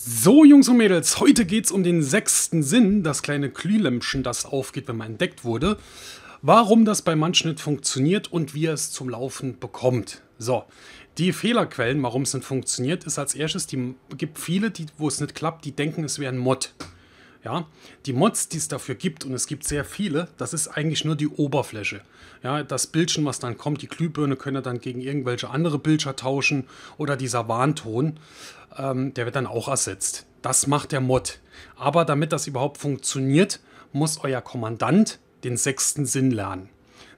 So, Jungs und Mädels, heute geht's um den sechsten Sinn, das kleine Glühlämpchen, das aufgeht, wenn man entdeckt wurde, warum das bei manchen nicht funktioniert und wie er es zum Laufen bekommt. So, die Fehlerquellen, warum es nicht funktioniert, ist als erstes, die gibt viele, die, wo es nicht klappt, die denken, es wäre ein Mod. Ja, die Mods, die es dafür gibt, und es gibt sehr viele, das ist eigentlich nur die Oberfläche. Ja, das Bildchen, was dann kommt, die Glühbirne können dann gegen irgendwelche andere Bildschirme tauschen oder dieser Warnton, ähm, der wird dann auch ersetzt. Das macht der Mod. Aber damit das überhaupt funktioniert, muss euer Kommandant den sechsten Sinn lernen.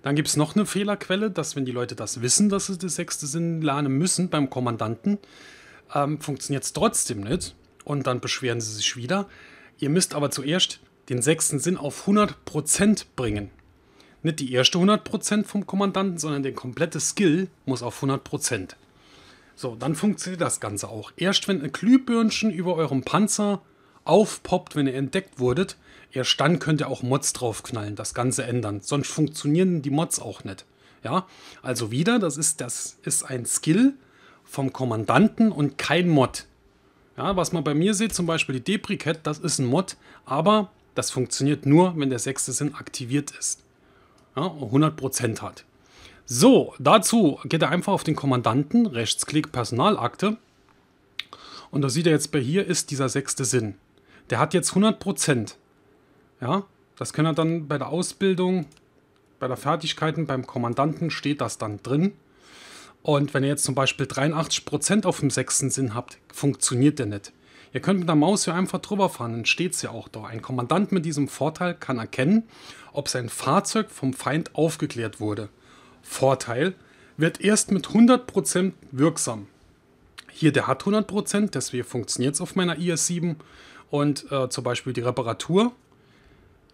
Dann gibt es noch eine Fehlerquelle, dass wenn die Leute das wissen, dass sie den sechsten Sinn lernen müssen beim Kommandanten, ähm, funktioniert es trotzdem nicht. Und dann beschweren sie sich wieder. Ihr müsst aber zuerst den sechsten Sinn auf 100% bringen. Nicht die erste 100% vom Kommandanten, sondern der komplette Skill muss auf 100%. So, dann funktioniert das Ganze auch. Erst wenn ein Glühbirnchen über eurem Panzer aufpoppt, wenn ihr entdeckt wurdet, erst dann könnt ihr auch Mods draufknallen, das Ganze ändern. Sonst funktionieren die Mods auch nicht. Ja, also wieder, das ist, das ist ein Skill vom Kommandanten und kein Mod. Ja, was man bei mir sieht, zum Beispiel die Depriket, das ist ein Mod, aber das funktioniert nur, wenn der sechste Sinn aktiviert ist. Ja, 100% hat. So, dazu geht er einfach auf den Kommandanten, Rechtsklick Personalakte. Und da sieht er jetzt bei hier ist dieser sechste Sinn. Der hat jetzt 100%. Ja, das können er dann bei der Ausbildung, bei der Fertigkeiten, beim Kommandanten steht das dann drin. Und wenn ihr jetzt zum Beispiel 83% auf dem sechsten Sinn habt, funktioniert der nicht. Ihr könnt mit der Maus hier einfach drüber fahren, dann steht es ja auch da. Ein Kommandant mit diesem Vorteil kann erkennen, ob sein Fahrzeug vom Feind aufgeklärt wurde. Vorteil wird erst mit 100% wirksam. Hier, der hat 100%, deswegen funktioniert es auf meiner IS-7. Und äh, zum Beispiel die Reparatur,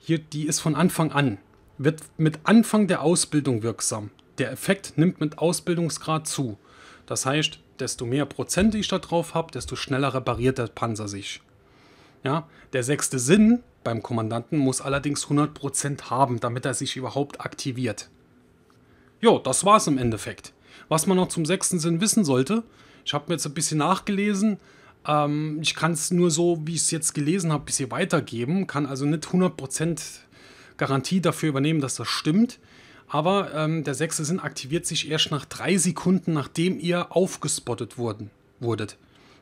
hier, die ist von Anfang an, wird mit Anfang der Ausbildung wirksam der Effekt nimmt mit Ausbildungsgrad zu. Das heißt, desto mehr Prozent ich da drauf habe, desto schneller repariert der Panzer sich. Ja, der sechste Sinn beim Kommandanten muss allerdings 100% haben, damit er sich überhaupt aktiviert. Jo, das war's im Endeffekt. Was man noch zum sechsten Sinn wissen sollte, ich habe mir jetzt ein bisschen nachgelesen. Ähm, ich kann es nur so, wie ich es jetzt gelesen habe, ein bisschen weitergeben. Kann also nicht 100% Garantie dafür übernehmen, dass das stimmt. Aber ähm, der sechste Sinn aktiviert sich erst nach drei Sekunden, nachdem ihr aufgespottet wurden, wurdet.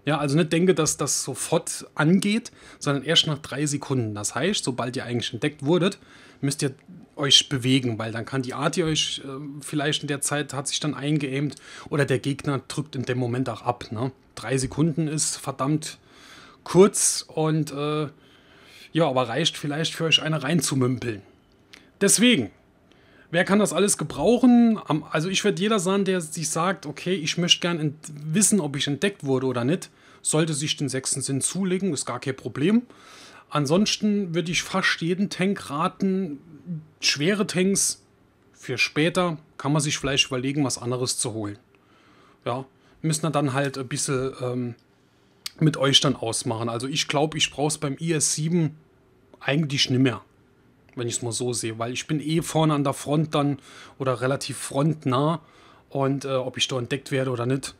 Ja, also nicht denke, dass das sofort angeht, sondern erst nach drei Sekunden. Das heißt, sobald ihr eigentlich entdeckt wurdet, müsst ihr euch bewegen, weil dann kann die Art, die euch äh, vielleicht in der Zeit hat sich dann eingeämt oder der Gegner drückt in dem Moment auch ab. Ne? Drei Sekunden ist verdammt kurz und äh, ja, aber reicht vielleicht für euch eine reinzumümpeln. Deswegen, wer kann das alles gebrauchen? Also ich würde jeder sagen, der sich sagt, okay, ich möchte gern wissen, ob ich entdeckt wurde oder nicht, sollte sich den sechsten Sinn zulegen, ist gar kein Problem. Ansonsten würde ich fast jeden Tank raten, schwere Tanks für später kann man sich vielleicht überlegen, was anderes zu holen. Ja, müssen wir dann halt ein bisschen ähm, mit euch dann ausmachen. Also ich glaube, ich brauche es beim IS-7 eigentlich nicht mehr wenn ich es mal so sehe, weil ich bin eh vorne an der Front dann oder relativ frontnah und äh, ob ich da entdeckt werde oder nicht,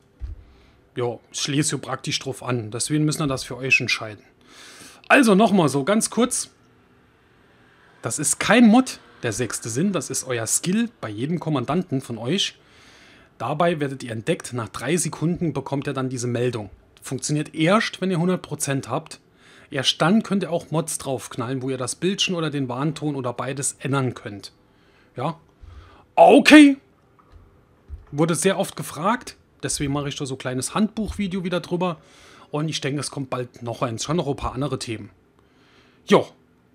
ja, schließt ja praktisch drauf an. Deswegen müssen wir das für euch entscheiden. Also nochmal so ganz kurz, das ist kein Mod, der sechste Sinn, das ist euer Skill bei jedem Kommandanten von euch. Dabei werdet ihr entdeckt, nach drei Sekunden bekommt ihr dann diese Meldung. Funktioniert erst, wenn ihr 100% habt Erst dann könnt ihr auch Mods draufknallen, wo ihr das Bildchen oder den Warnton oder beides ändern könnt. Ja. Okay. Wurde sehr oft gefragt. Deswegen mache ich da so ein kleines Handbuchvideo wieder drüber. Und ich denke, es kommt bald noch eins. Schon noch ein paar andere Themen. Jo.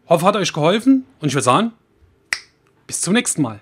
Hoffe, hat euch geholfen. Und ich würde sagen, bis zum nächsten Mal.